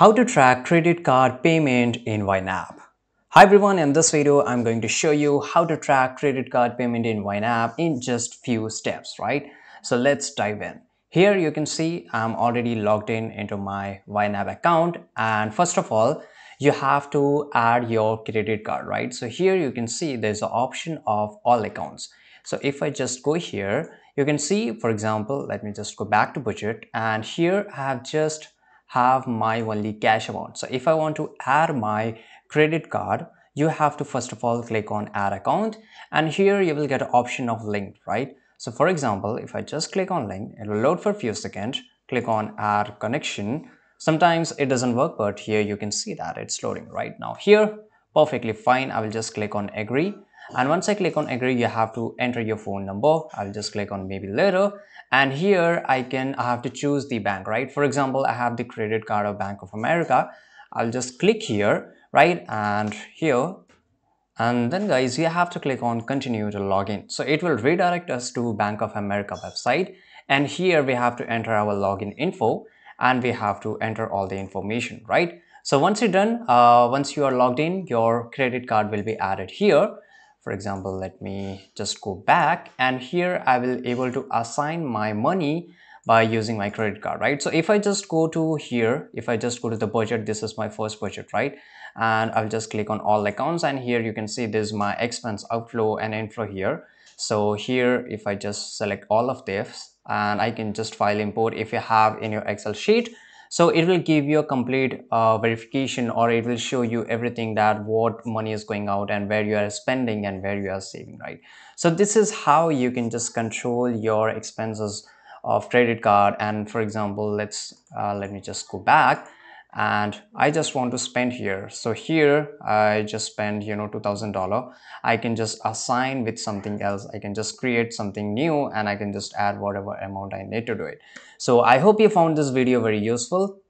How to track credit card payment in YNAB. Hi everyone, in this video I'm going to show you how to track credit card payment in YNAB in just few steps, right? So let's dive in. Here you can see I'm already logged in into my YNAB account and first of all, you have to add your credit card, right? So here you can see there's an option of all accounts. So if I just go here, you can see, for example, let me just go back to budget and here I have just have my only cash amount. So if I want to add my credit card, you have to first of all click on add account and here you will get an option of link, right? So for example, if I just click on link, it will load for a few seconds, click on add connection. Sometimes it doesn't work, but here you can see that it's loading right now. Here, perfectly fine. I will just click on agree and once I click on agree you have to enter your phone number I'll just click on maybe later and here I can I have to choose the bank right for example I have the credit card of Bank of America I'll just click here right and here and then guys you have to click on continue to login so it will redirect us to Bank of America website and here we have to enter our login info and we have to enter all the information right so once you're done uh, once you are logged in your credit card will be added here for example let me just go back and here I will able to assign my money by using my credit card right so if I just go to here if I just go to the budget this is my first budget right and I'll just click on all accounts and here you can see there's my expense outflow and inflow here so here if I just select all of this and I can just file import if you have in your Excel sheet so it will give you a complete uh, verification or it will show you everything that what money is going out and where you are spending and where you are saving right so this is how you can just control your expenses of credit card and for example let's uh, let me just go back and I just want to spend here. So here I just spend, you know, $2,000. I can just assign with something else. I can just create something new and I can just add whatever amount I need to do it. So I hope you found this video very useful.